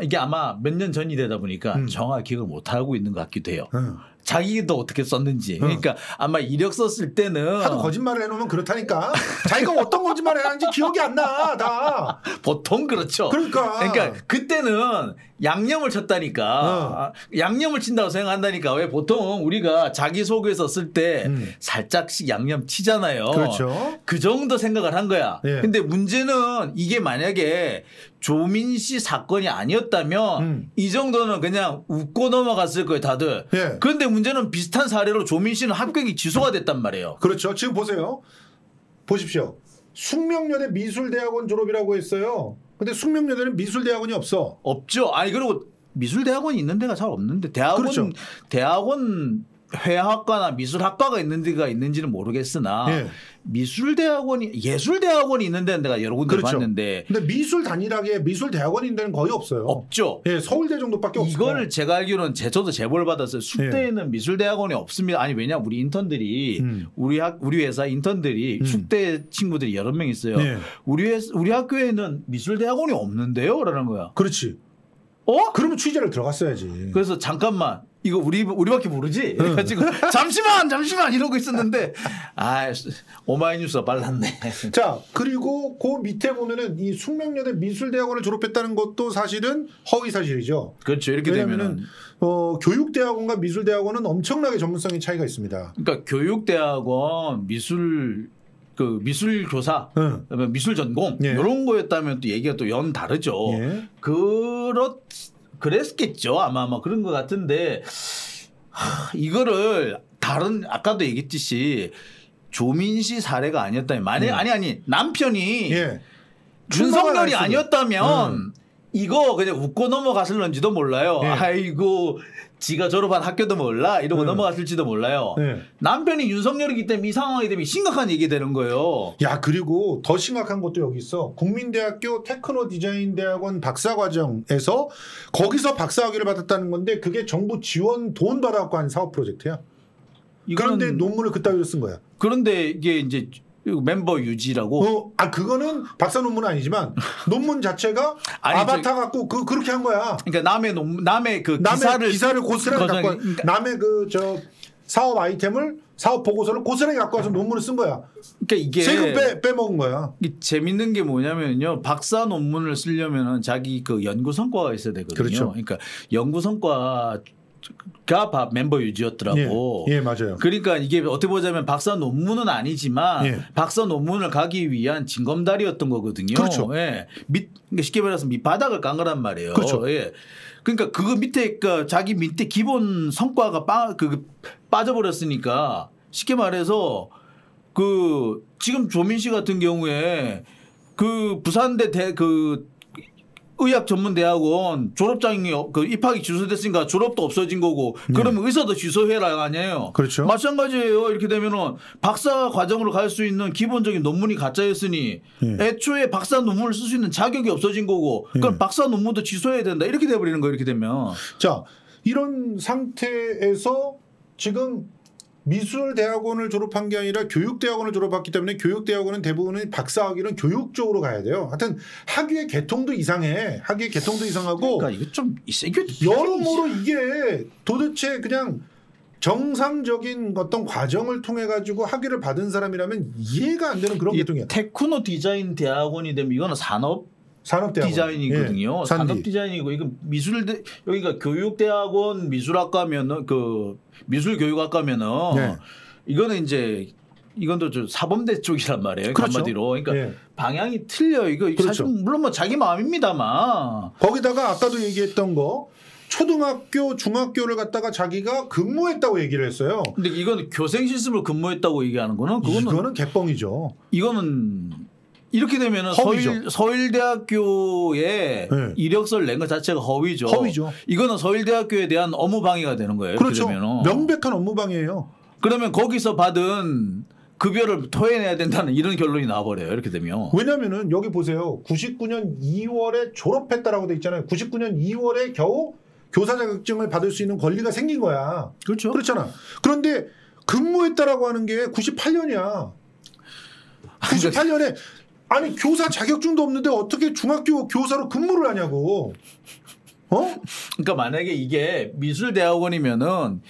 이게 아마 몇 년 전이 되다 보니까 음. 정확 히 기억을 못 하고 있는 것 같기도 해요. 음. 자기도 어떻게 썼는지. 그러니까 아마 이력 썼을 때는 하도 거짓말을 해놓으면 그렇다니까. 자기가 어떤 거짓말을 했는지 기억이 안 나. 다 보통 그렇죠. 그러니까. 그러니까 그때는 양념을 쳤다니까. 어. 양념을 친다고 생각한다니까. 왜 보통 우리가 자기 소개서 쓸때 음. 살짝씩 양념 치잖아요. 그렇죠. 그 정도 생각을 한 거야. 예. 근데 문제는 이게 만약에 조민 씨 사건이 아니었다면 음. 이 정도는 그냥 웃고 넘어갔을 거예요, 다들. 예. 그런데 문제는 비슷한 사례로 조민 씨는 합격이 취소가 됐단 말이에요. 그렇죠. 지금 보세요. 보십시오. 숙명여대 미술대학원 졸업이라고 했어요. 근데 숙명여대는 미술대학원이 없어. 없죠. 아니 그리고 미술대학원 있는 데가 잘 없는데 대학원 그렇죠. 대학원 회화학과나 미술학과가 있는 지가 있는지는 모르겠으나 예. 미술대학원이 예술대학원이 있는 데는 내가 여러 군데 그렇죠. 봤는데 근데 미술 단일하게 미술대학원이 있는 데는 거의 없어요. 없죠. 예, 서울대 정도밖에 없어요. 이거를 제가 알기로는 제, 저도 제보를 받았어요. 숙대에는 예. 미술대학원이 없습니다. 아니 왜냐 우리 인턴들이 음. 우리 학 우리 회사 인턴들이 음. 숙대 친구들이 여러 명 있어요. 예. 우리 회, 우리 학교에는 미술대학원이 없는데요라는 거야. 그렇지. 어? 그러면 취재를 들어갔어야지. 그래서 잠깐만 이거 우리 우리밖에 모르지. 그래가지고 잠시만 잠시만 이러고 있었는데 아 오마이뉴스가 빨랐네. 자 그리고 그 밑에 보면은 이 숙명여대 미술대학원을 졸업했다는 것도 사실은 허위 사실이죠. 그렇죠 이렇게 되면은 어, 교육대학원과 미술대학원은 엄청나게 전문성의 차이가 있습니다. 그러니까 교육대학원 미술 그 미술 교사, 응. 미술 전공 예. 이런 거였다면 또 얘기가 또 연 다르죠. 예. 그렇 그랬겠죠. 아마 뭐 그런 것 같은데 이거를 다른 아까도 얘기했듯이 조민 씨 사례가 아니었다면 만약 음. 아니 아니 남편이 예. 윤석열이 아니었다면 음. 이거 그냥 웃고 넘어갔을런지도 몰라요. 예. 아이고 지가 졸업한 학교도 몰라 이러고 네. 넘어갔을지도 몰라요. 네. 남편이 윤석열이기 때문에 이 상황이 되면 심각한 얘기 되는 거예요. 야 그리고 더 심각한 것도 여기 있어. 국민대학교 테크노 디자인 대학원 박사 과정에서 거기서 박사 학위를 받았다는 건데 그게 정부 지원 돈 받아갖고 한 사업 프로젝트야. 그런데 논문을 그따위로 쓴 거야. 그런데 이게 이제 멤버 유지라고. 어, 아 그거는 박사 논문 은 아니지만 논문 자체가 아니, 아바타 갖고 그 그렇게 한 거야. 그러니까 남의 논 남의 그 남의 기사를, 기사를 고스란히 갖고 그러니까, 남의 그 저 사업 아이템을 사업 보고서를 고스란히 갖고 와서 논문을 쓴 거야. 그러니까 이게 세금 빼, 빼먹은 거야. 재밌는 게 뭐냐면요. 박사 논문을 쓰려면 은 자기 그 연구 성과가 있어야 되거든요. 그렇죠. 그러니까 연구 성과 가바 멤버 유지였더라고. 예, 예, 맞아요. 그러니까 이게 어떻게 보자면 박사 논문은 아니지만 예. 박사 논문을 가기 위한 징검다리였던 거거든요. 그렇죠. 예. 밑 그러니까 쉽게 말해서 밑바닥을 깐 거란 말이에요. 그렇죠. 예. 그러니까 그거 밑에 그니까 자기 밑에 기본 성과가 빠, 그 빠져버렸으니까 쉽게 말해서 그 지금 조민 씨 같은 경우에 그 부산대 대, 그 의학 전문 대학원 졸업장이 그 입학이 취소됐으니까 졸업도 없어진 거고 네. 그러면 네. 의사도 취소해라 아니에요. 그렇죠. 마찬가지예요. 이렇게 되면은 박사 과정으로 갈 수 있는 기본적인 논문이 가짜였으니 네. 애초에 박사 논문을 쓸 수 있는 자격이 없어진 거고 예. 그럼 네. 박사 논문도 취소해야 된다. 이렇게 돼 버리는 거예요. 이렇게 되면. 자, 이런 상태에서 지금 미술대학원을 졸업한 게 아니라 교육대학원을 졸업했기 때문에 교육대학원은 대부분은 박사학위는 교육 쪽으로 가야 돼요. 하여튼 학위의 개통도 이상해. 학위의 개통도 이상하고. 그러니까 이거 좀 여러모로 이게 도대체 그냥 정상적인 어떤 과정을 통해 가지고 학위를 받은 사람이라면 이해가 안 되는 그런 개통이야. 테크노 디자인 대학원이 되면 이거는 산업 산업대학 디자인이거든요. 예, 산업 디자인이고 이거 미술 대, 여기가 교육대학원 미술학과면은 그 미술교육학과면은 예. 네. 이거는 이제 이건 또좀 사범대 쪽이란 말이에요. 그렇죠. 한마디로. 그러니까 예. 방향이 틀려 이거 그렇죠. 사실 물론 뭐 자기 마음입니다만. 거기다가 아까도 얘기했던 거 초등학교, 중학교를 갔다가 자기가 근무했다고 얘기를 했어요. 근데 이건 교생 실습을 근무했다고 얘기하는 거는 그거는, 이거는 개뻥이죠. 이거는 이렇게 되면은 서일 서일대학교에 네. 이력서를 낸 것 자체가 허위죠. 허위죠. 이거는 서일대학교에 대한 업무 방해가 되는 거예요. 그렇죠. 그러면은. 명백한 업무 방해예요. 그러면 거기서 받은 급여를 토해내야 된다는 이런 결론이 나와버려요. 이렇게 되면. 왜냐면은 여기 보세요. 99년 2월에 졸업했다라고 돼 있잖아요. 99년 2월에 겨우 교사 자격증을 받을 수 있는 권리가 생긴 거야. 그렇죠. 그렇잖아. 그런데 근무했다라고 하는 게 98년이야. 98년에 아니 교사 자격증도 없는데 어떻게 중학교 교사로 근무를 하냐고. 어? 그러니까 만약에 이게 미술대학원이면은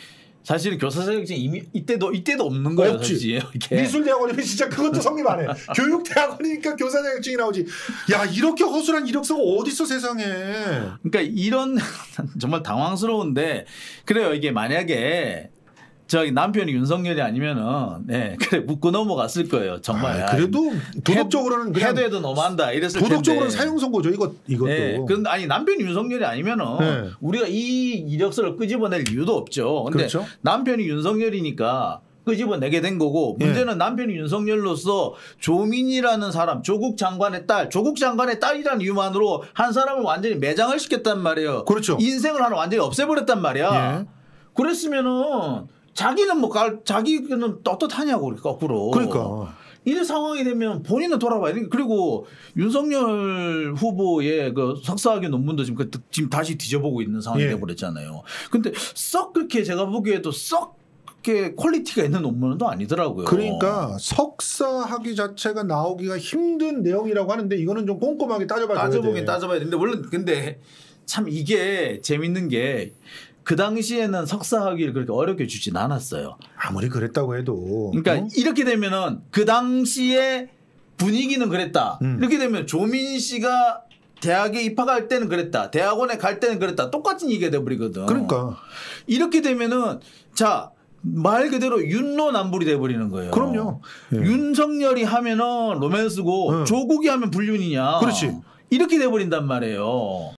사실 교사 자격증 이미 이때도 이때도 없는 거예요, 없지. 미술 대학원이면 진짜 그것도 성립 안 해. 교육 대학원이니까 교사 자격증이 나오지. 야, 이렇게 허술한 이력서가 어디 있어 세상에. 그러니까 이런 정말 당황스러운데 그래요. 이게 만약에 저기 남편이 윤석열이 아니면은 네 그래 묻고 넘어갔을 거예요 정말. 아, 그래도 도덕적으로는 그냥 해도 해도 너무한다 이랬을 도덕적으로 사형선고죠 이거 이것도. 네, 그런데 아니 남편이 윤석열이 아니면은 네. 우리가 이 이력서를 끄집어낼 이유도 없죠. 근데 그렇죠? 남편이 윤석열이니까 끄집어내게 된 거고 예. 문제는 네. 남편이 윤석열로서 조민이라는 사람 조국 장관의 딸 조국 장관의 딸이라는 이유만으로 한 사람을 완전히 매장을 시켰단 말이에요. 그렇죠. 인생을 하나 완전히 없애버렸단 말이야. 예. 그랬으면은 자기는 뭐 갈, 자기는 떳떳하냐고 그니까 거꾸로. 그러니까. 이런 상황이 되면 본인은 돌아봐야 돼. 그리고 윤석열 후보의 그 석사학위 논문도 지금 그, 지금 다시 뒤져보고 있는 상황이 예. 돼버렸잖아요. 근데 썩 그렇게 제가 보기에도 썩 그렇게 퀄리티가 있는 논문은 또 아니더라고요. 그러니까 석사학위 자체가 나오기가 힘든 내용이라고 하는데 이거는 좀 꼼꼼하게 따져봐야 돼. 따져보긴 따져봐야 되는데 원래 근데 참 이게 재밌는 게그 당시에는 석사 학위를 그렇게 어렵게 주진 않았어요. 아무리 그랬다고 해도. 그러니까 어? 이렇게 되면은 그 당시에 분위기는 그랬다. 음. 이렇게 되면 조민 씨가 대학에 입학할 때는 그랬다. 대학원에 갈 때는 그랬다. 똑같은 얘기가 돼버리거든. 그러니까 이렇게 되면은 자. 말 그대로 윤로남불이 돼버리는 거예요. 그럼요. 예. 윤석열이 하면은 로맨스고 예. 조국이 하면 불륜이냐. 그렇지. 이렇게 돼버린단 말이에요.